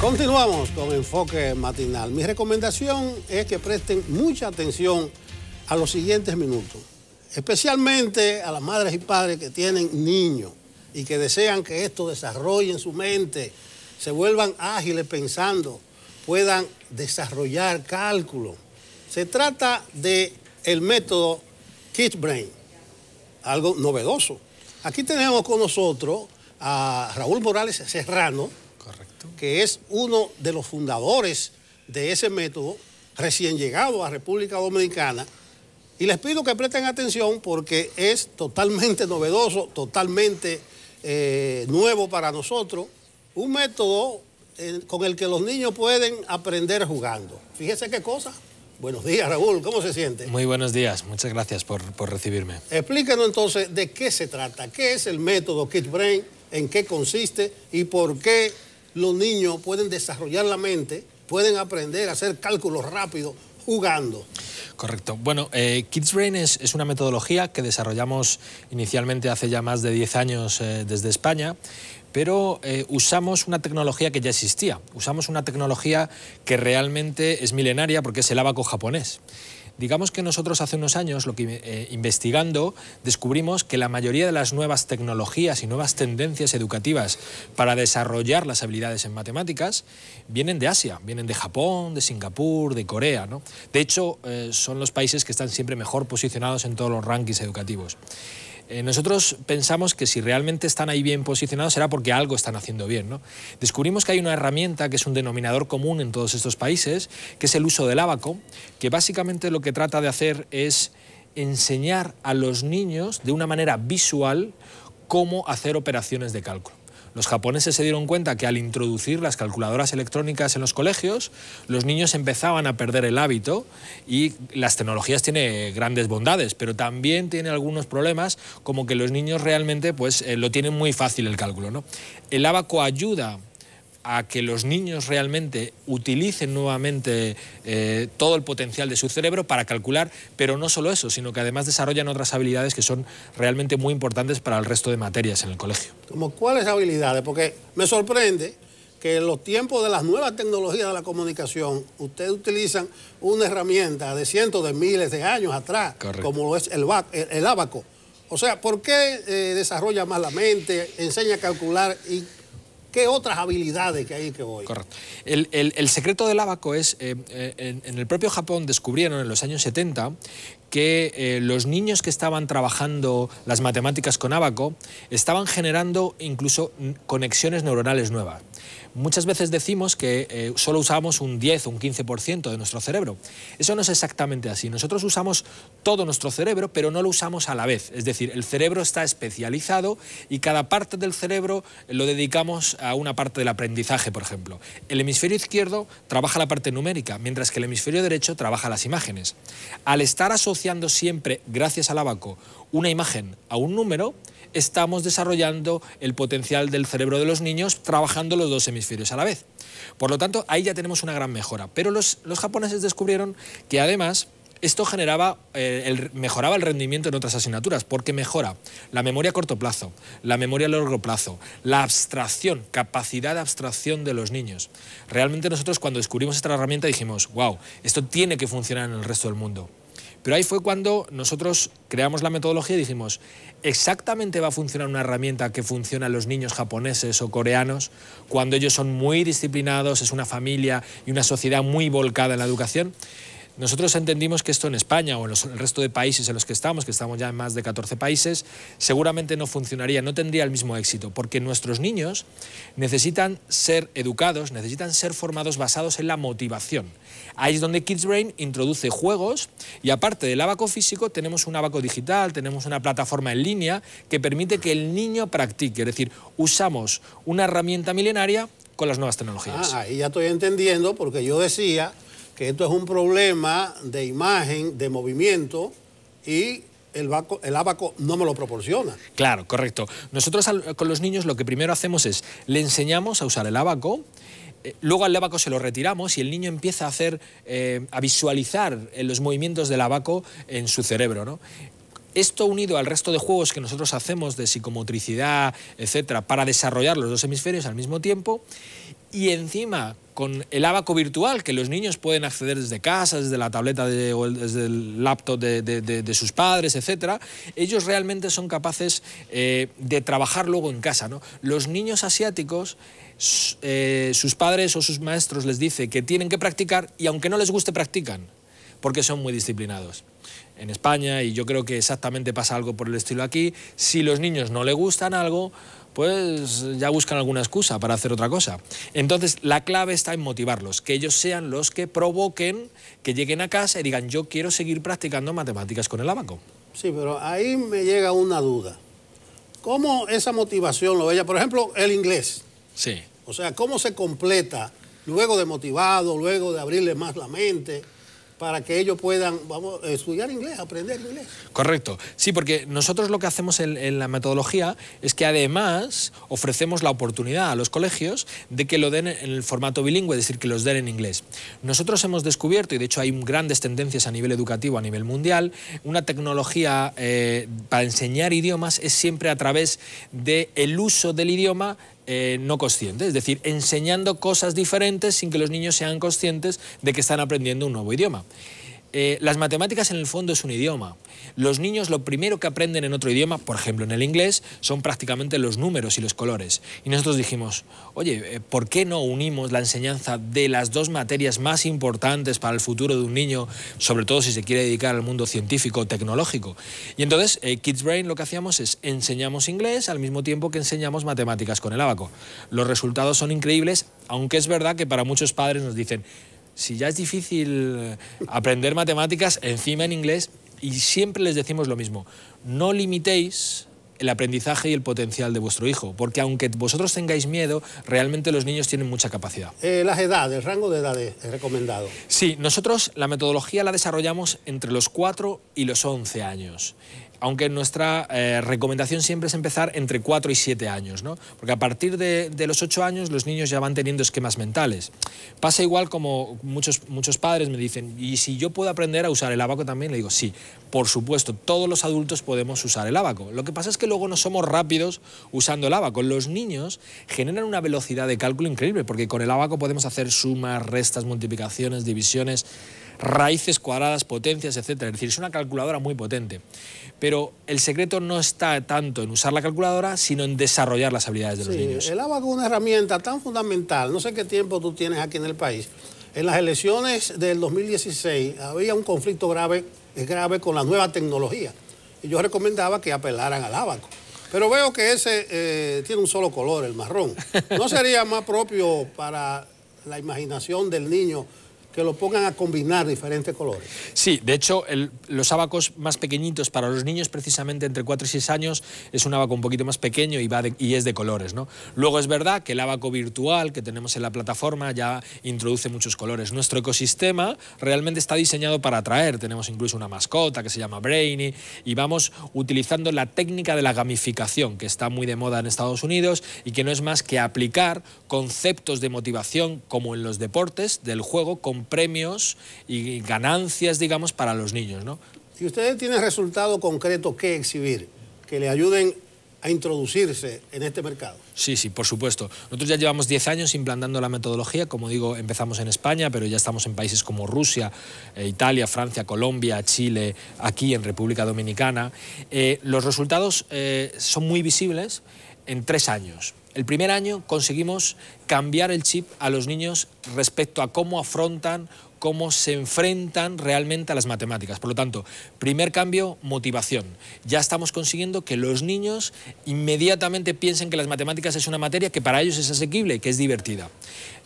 Continuamos con Enfoque Matinal. Mi recomendación es que presten mucha atención a los siguientes minutos, especialmente a las madres y padres que tienen niños y que desean que esto desarrolle en su mente, se vuelvan ágiles pensando, puedan desarrollar cálculo. Se trata de el método Kids Brain, algo novedoso. Aquí tenemos con nosotros a Raúl Morales Serrano, que es uno de los fundadores de ese método, recién llegado a República Dominicana. Y les pido que presten atención porque es totalmente novedoso, totalmente eh, nuevo para nosotros, un método eh, con el que los niños pueden aprender jugando. Fíjese qué cosa. Buenos días, Raúl. ¿Cómo se siente? Muy buenos días. Muchas gracias por, recibirme. Explíquenos entonces de qué se trata, qué es el método Kid Brain, en qué consiste y por qué los niños pueden desarrollar la mente, pueden aprender a hacer cálculos rápidos jugando. Correcto. Bueno, eh, Kids Brain es, una metodología que desarrollamos inicialmente hace ya más de 10 años eh, desde España, pero eh, usamos una tecnología que ya existía, usamos una tecnología que realmente es milenaria porque es el abaco japonés. Digamos que nosotros hace unos años, lo que, eh, investigando, descubrimos que la mayoría de las nuevas tecnologías y nuevas tendencias educativas para desarrollar las habilidades en matemáticas vienen de Asia, vienen de Japón, de Singapur, de Corea. De hecho, eh, son los países que están siempre mejor posicionados en todos los rankings educativos. Eh, nosotros pensamos que si realmente están ahí bien posicionados será porque algo están haciendo bien. ¿no? Descubrimos que hay una herramienta que es un denominador común en todos estos países, que es el uso del abaco, que básicamente lo que trata de hacer es enseñar a los niños de una manera visual cómo hacer operaciones de cálculo. Los japoneses se dieron cuenta que al introducir las calculadoras electrónicas en los colegios, los niños empezaban a perder el hábito y las tecnologías tienen grandes bondades, pero también tiene algunos problemas como que los niños realmente pues, eh, lo tienen muy fácil el cálculo. ¿no? El abaco ayuda a que los niños realmente utilicen nuevamente eh, todo el potencial de su cerebro para calcular, pero no solo eso, sino que además desarrollan otras habilidades que son realmente muy importantes para el resto de materias en el colegio. ¿Como cuáles habilidades? Porque me sorprende que en los tiempos de las nuevas tecnologías de la comunicación, ustedes utilizan una herramienta de cientos de miles de años atrás, como lo es el, abaco. O sea, ¿por qué eh, desarrolla más la mente, enseña a calcular y ¿Qué otras habilidades que hay que voy... Correcto. El, secreto del abaco es, eh, eh, en, el propio Japón descubrieron en los años 70 que eh, los niños que estaban trabajando las matemáticas con abaco estaban generando incluso conexiones neuronales nuevas. Muchas veces decimos que eh, solo usamos un 10 o un 15% de nuestro cerebro. Eso no es exactamente así. Nosotros usamos todo nuestro cerebro, pero no lo usamos a la vez. Es decir, el cerebro está especializado y cada parte del cerebro lo dedicamos a una parte del aprendizaje, por ejemplo. El hemisferio izquierdo trabaja la parte numérica, mientras que el hemisferio derecho trabaja las imágenes. Al estar asociando siempre, gracias al abaco, una imagen a un número, estamos desarrollando el potencial del cerebro de los niños trabajando dos hemisferios a la vez. Por lo tanto, ahí ya tenemos una gran mejora. Pero los, japoneses descubrieron que además esto generaba, eh, mejoraba el rendimiento en otras asignaturas, porque mejora la memoria a corto plazo, la memoria a largo plazo, la abstracción, capacidad de abstracción de los niños. Realmente nosotros cuando descubrimos esta herramienta dijimos, wow, esto tiene que funcionar en el resto del mundo. Pero ahí fue cuando nosotros creamos la metodología y dijimos, exactamente va a funcionar una herramienta que funciona en los niños japoneses o coreanos, cuando ellos son muy disciplinados, es una familia y una sociedad muy volcada en la educación. Nosotros entendimos que esto en España o en el resto de países en los que estamos, que estamos ya en más de 14 países, seguramente no funcionaría, no tendría el mismo éxito, porque nuestros niños necesitan ser educados, necesitan ser formados basados en la motivación. Ahí es donde Kids Brain introduce juegos y aparte del abaco físico tenemos un abaco digital, tenemos una plataforma en línea que permite que el niño practique, es decir, usamos una herramienta milenaria con las nuevas tecnologías. Ah, y ya estoy entendiendo porque yo decía que esto es un problema de imagen, de movimiento y el, abaco no me lo proporciona. Claro, correcto. Nosotros con los niños lo que primero hacemos es le enseñamos a usar el abaco. Eh, luego al abaco se lo retiramos y el niño empieza a hacer, eh, a visualizar eh, los movimientos del abaco en su cerebro. Esto unido al resto de juegos que nosotros hacemos de psicomotricidad, etcétera, para desarrollar los dos hemisferios al mismo tiempo y encima con el abaco virtual que los niños pueden acceder desde casa, desde la tableta de, o desde el laptop de, sus padres, etc., ellos realmente son capaces eh, de trabajar luego en casa. Los niños asiáticos, eh, sus padres o sus maestros les dicen que tienen que practicar y aunque no les guste, practican, porque son muy disciplinados en España y yo creo que exactamente pasa algo por el estilo aquí. Si los niños no le gustan algo, pues ya buscan alguna excusa para hacer otra cosa. Entonces, la clave está en motivarlos, que ellos sean los que provoquen que lleguen a casa y digan, yo quiero seguir practicando matemáticas con el abaco. Sí, pero ahí me llega una duda. ¿Cómo esa motivación lo veía... Por ejemplo, el inglés. Sí. O sea, ¿cómo se completa luego de motivado, luego de abrirle más la mente? para que ellos puedan vamos, estudiar inglés, aprender inglés. Correcto. Sí, porque nosotros lo que hacemos en, la metodología es que además ofrecemos la oportunidad a los colegios de que lo den en el formato bilingüe, es decir, que los den en inglés. Nosotros hemos descubierto, y de hecho hay grandes tendencias a nivel educativo, a nivel mundial, una tecnología eh, para enseñar idiomas es siempre a través del uso del idioma eh, no consciente, es decir, enseñando cosas diferentes sin que los niños sean conscientes de que están aprendiendo un nuevo idioma. Eh, las matemáticas en el fondo es un idioma. Los niños lo primero que aprenden en otro idioma, por ejemplo en el inglés, son prácticamente los números y los colores. Y nosotros dijimos, oye, eh, ¿por qué no unimos la enseñanza de las dos materias más importantes para el futuro de un niño, sobre todo si se quiere dedicar al mundo científico tecnológico? Y entonces eh, Kids Brain lo que hacíamos es enseñamos inglés al mismo tiempo que enseñamos matemáticas con el abaco. Los resultados son increíbles, aunque es verdad que para muchos padres nos dicen, si ya es difícil aprender matemáticas, encima en inglés, y siempre les decimos lo mismo, no limitéis el aprendizaje y el potencial de vuestro hijo, porque aunque vosotros tengáis miedo, realmente los niños tienen mucha capacidad. Eh, las edades, el rango de edades recomendado. Sí, nosotros la metodología la desarrollamos entre los 4 y los 11 años aunque nuestra eh, recomendación siempre es empezar entre 4 y 7 años, porque a partir de, los 8 años los niños ya van teniendo esquemas mentales. Pasa igual como muchos, muchos padres me dicen, ¿y si yo puedo aprender a usar el abaco también? Le digo, sí, por supuesto, todos los adultos podemos usar el abaco. Lo que pasa es que luego no somos rápidos usando el abaco. Los niños generan una velocidad de cálculo increíble, porque con el abaco podemos hacer sumas, restas, multiplicaciones, divisiones raíces cuadradas, potencias, etc. Es decir, es una calculadora muy potente. Pero el secreto no está tanto en usar la calculadora, sino en desarrollar las habilidades de los niños. El ábaco es una herramienta tan fundamental. No sé qué tiempo tú tienes aquí en el país. En las elecciones del 2016 había un conflicto grave, grave con la nueva tecnología. Y yo recomendaba que apelaran al ábaco Pero veo que ese eh, tiene un solo color, el marrón. ¿No sería más propio para la imaginación del niño que lo pongan a combinar diferentes colores. Sí, de hecho, los abacos más pequeñitos para los niños, precisamente entre 4 y 6 años, es un abaco un poquito más pequeño y, va y es de colores. ¿no? Luego es verdad que el abaco virtual que tenemos en la plataforma ya introduce muchos colores. Nuestro ecosistema realmente está diseñado para atraer. Tenemos incluso una mascota que se llama Brainy y vamos utilizando la técnica de la gamificación, que está muy de moda en Estados Unidos y que no es más que aplicar conceptos de motivación como en los deportes del juego con premios y ganancias, digamos, para los niños. ¿no? Si ustedes tienen resultado concreto que exhibir, que le ayuden a introducirse en este mercado. Sí, sí, por supuesto. Nosotros ya llevamos 10 años implantando la metodología. Como digo, empezamos en España, pero ya estamos en países como Rusia, eh, Italia, Francia, Colombia, Chile, aquí en República Dominicana. Eh, los resultados eh, son muy visibles en tres años. El primer año conseguimos cambiar el chip a los niños respecto a cómo afrontan, cómo se enfrentan realmente a las matemáticas. Por lo tanto, primer cambio, motivación. Ya estamos consiguiendo que los niños inmediatamente piensen que las matemáticas es una materia que para ellos es asequible, que es divertida.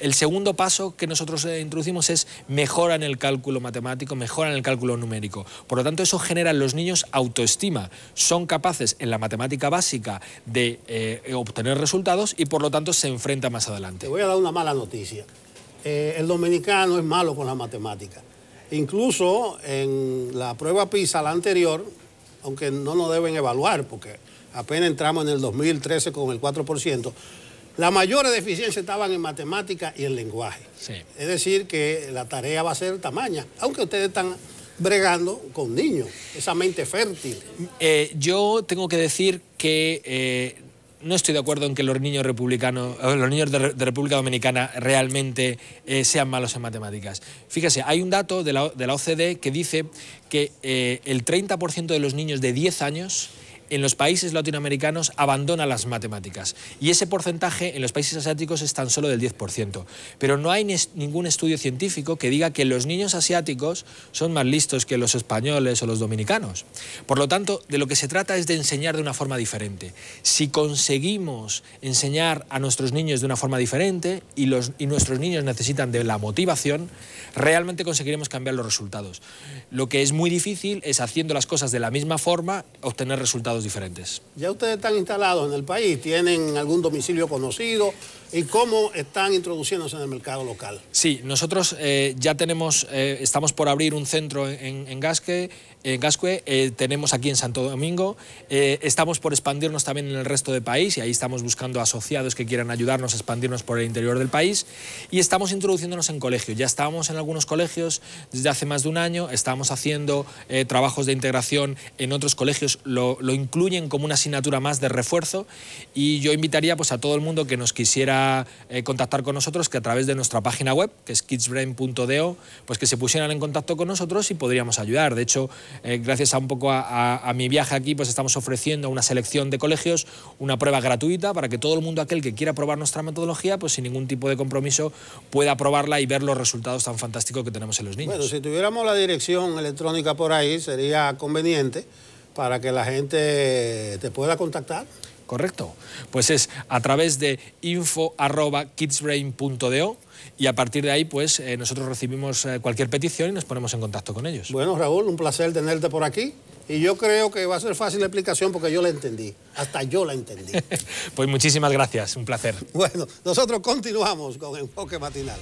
El segundo paso que nosotros eh, introducimos es mejora en el cálculo matemático, mejora en el cálculo numérico. Por lo tanto, eso genera en los niños autoestima. Son capaces en la matemática básica de eh, obtener resultados y por lo tanto se enfrenta más adelante. Te voy a dar una mala noticia. Eh, el dominicano es malo con la matemática. Incluso en la prueba PISA, la anterior, aunque no nos deben evaluar, porque apenas entramos en el 2013 con el 4%, la mayor deficiencia estaban en matemática y en lenguaje. Es decir, que la tarea va a ser tamaña, aunque ustedes están bregando con niños, esa mente fértil. Eh, yo tengo que decir que eh, no estoy de acuerdo en que los niños republicanos, eh, los niños de, República Dominicana realmente eh, sean malos en matemáticas. Fíjese, hay un dato de la, OCDE que dice que eh, el 30% de los niños de 10 años en los países latinoamericanos abandona las matemáticas. Y ese porcentaje en los países asiáticos es tan solo del 10%. Pero no hay ningún estudio científico que diga que los niños asiáticos son más listos que los españoles o los dominicanos. Por lo tanto, de lo que se trata es de enseñar de una forma diferente. Si conseguimos enseñar a nuestros niños de una forma diferente y, los, nuestros niños necesitan de la motivación, realmente conseguiremos cambiar los resultados. Lo que es muy difícil es haciendo las cosas de la misma forma obtener resultados diferentes. Ya ustedes están instalados en el país, tienen algún domicilio conocido, y cómo están introduciéndose en el mercado local. Sí, nosotros eh, ya tenemos, eh, estamos por abrir un centro en, Gasque, en Gascue, eh, tenemos aquí en Santo Domingo, estamos por expandirnos también en el resto del país y ahí estamos buscando asociados que quieran ayudarnos a expandirnos por el interior del país y estamos introduciéndonos en colegios. Ya estábamos en algunos colegios desde hace más de un año, estamos haciendo trabajos de integración en otros colegios, lo, lo incluyen como una asignatura más de refuerzo y yo invitaría pues, a todo el mundo que nos quisiera eh, contactar con nosotros que a través de nuestra página web, que es kidsbrain.do, pues que se pusieran en contacto con nosotros y podríamos ayudar. De hecho, eh, gracias a un poco a, mi viaje aquí, pues estamos ofreciendo una selección de colegios una prueba gratuita para que todo el mundo aquel que quiera probar nuestra metodología, pues sin ningún tipo de compromiso pueda probarla y ver los resultados tan fantásticos que tenemos en los niños. Bueno, si tuviéramos la dirección electrónica por ahí, sería conveniente para que la gente te pueda contactar. ¿correcto? Pues es a través de info.kidsbrain.do y a partir de ahí pues eh, nosotros recibimos eh, cualquier petición y nos ponemos en contacto con ellos. Bueno, Raúl, un placer tenerte por aquí. Y yo creo que va a ser fácil la explicación porque yo la entendí. Hasta yo la entendí. pues muchísimas gracias, un placer. Bueno, nosotros continuamos con Enfoque Matinal.